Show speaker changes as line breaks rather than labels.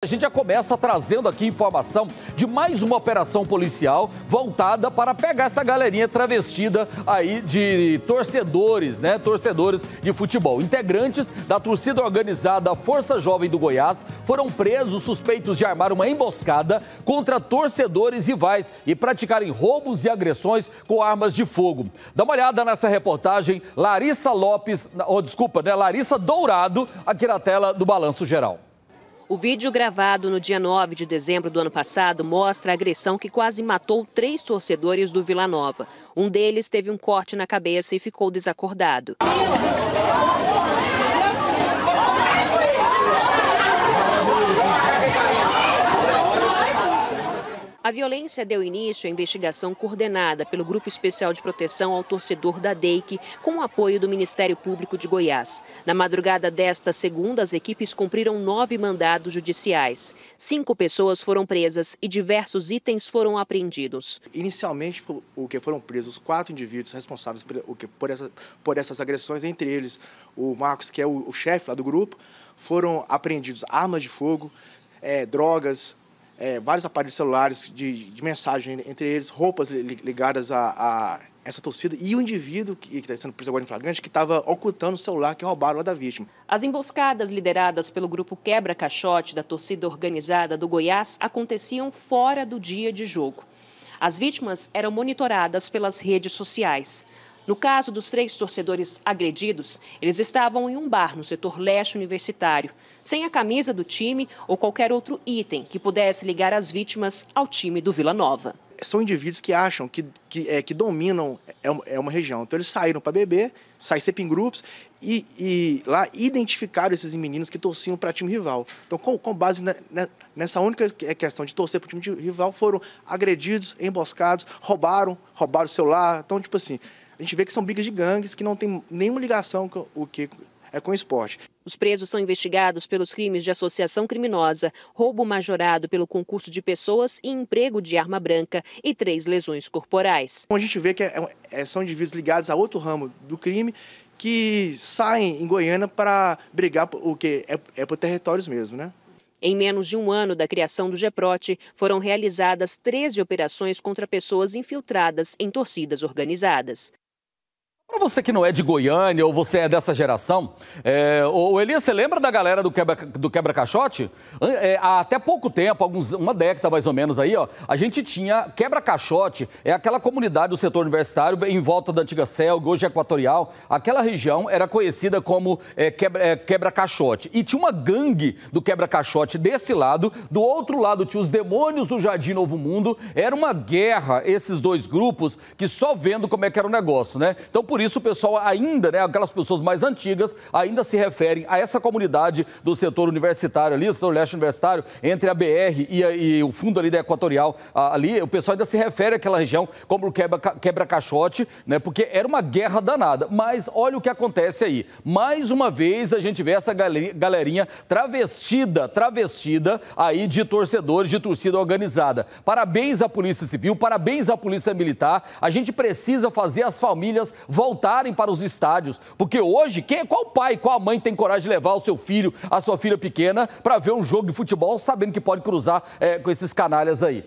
A gente já começa trazendo aqui informação de mais uma operação policial voltada para pegar essa galerinha travestida aí de torcedores, né? Torcedores de futebol. Integrantes da torcida organizada Força Jovem do Goiás foram presos suspeitos de armar uma emboscada contra torcedores rivais e praticarem roubos e agressões com armas de fogo. Dá uma olhada nessa reportagem, Larissa Lopes, ou oh, desculpa, né? Larissa Dourado, aqui na tela do Balanço Geral.
O vídeo gravado no dia 9 de dezembro do ano passado mostra a agressão que quase matou três torcedores do Vila Nova. Um deles teve um corte na cabeça e ficou desacordado. A violência deu início à investigação coordenada pelo Grupo Especial de Proteção ao Torcedor da DEIC, com o apoio do Ministério Público de Goiás. Na madrugada desta segunda, as equipes cumpriram nove mandados judiciais.
Cinco pessoas foram presas e diversos itens foram apreendidos. Inicialmente, o que foram presos quatro indivíduos responsáveis por, essa, por essas agressões, entre eles o Marcos, que é o, o chefe lá do grupo, foram apreendidos armas de fogo, é, drogas, é, vários aparelhos celulares de, de, mensagem, entre eles roupas ligadas a, a essa torcida e o indivíduo que está sendo preso agora em flagrante que estava ocultando o celular que roubaram lá da vítima.
As emboscadas lideradas pelo grupo Quebra Caixote da torcida organizada do Goiás aconteciam fora do dia de jogo. As vítimas eram monitoradas pelas redes sociais. No caso dos três torcedores agredidos, eles estavam em um bar no setor leste universitário, sem a camisa do time ou qualquer outro item que pudesse ligar as vítimas ao time do Vila Nova.
São indivíduos que acham que, que, é, que dominam é uma, é região. Então eles saíram para beber, saíram sempre em grupos e, e, lá identificaram esses meninos que torciam para time rival. Então, com, com base na, nessa única é questão de torcer para o time rival, foram agredidos, emboscados, roubaram, roubaram o celular. Então, tipo assim, a gente vê que são brigas de gangues que não tem nenhuma ligação com o que é com o esporte.
Os presos são investigados pelos crimes de associação criminosa, roubo majorado pelo concurso de pessoas e emprego de arma branca e três lesões
corporais. Então, a gente vê que é, é, é, são indivíduos ligados a outro ramo do crime que saem em Goiânia para brigar o que é, é por territórios mesmo, né? Em menos de
um ano da criação do GEPROT, foram realizadas 13 operações contra pessoas infiltradas em torcidas organizadas.
Para você que não é de Goiânia ou você é dessa geração, é, o Elias, você lembra da galera do quebra, do quebra caixote? É, há até pouco tempo, alguns, uma década mais ou menos aí, ó, a gente tinha quebra caixote, é aquela comunidade do setor universitário em volta da antiga CELG, hoje é Equatorial, aquela região era conhecida como é, quebra, é, quebra caixote e tinha uma gangue do quebra caixote desse lado, do outro lado tinha os demônios do Jardim Novo Mundo, era uma guerra esses dois grupos que só vendo como é que era o negócio, né? Então por isso isso, o pessoal ainda, né, aquelas pessoas mais antigas, ainda se referem a essa comunidade do setor universitário ali, o setor leste universitário, entre a BR e, a, e o fundo ali da Equatorial, a, ali, o pessoal ainda se refere àquela região como quebra-caixote, quebra né, porque era uma guerra danada. Mas olha o que acontece aí. Mais uma vez a gente vê essa galerinha travestida, travestida aí de torcedores, de torcida organizada. Parabéns à Polícia Civil, parabéns à Polícia Militar. A gente precisa fazer as famílias voltarem voltarem para os estádios. Porque hoje, quem, qual pai, qual mãe tem coragem de levar o seu filho, a sua filha pequena, para ver um jogo de futebol sabendo que pode cruzar é, com esses canalhas aí?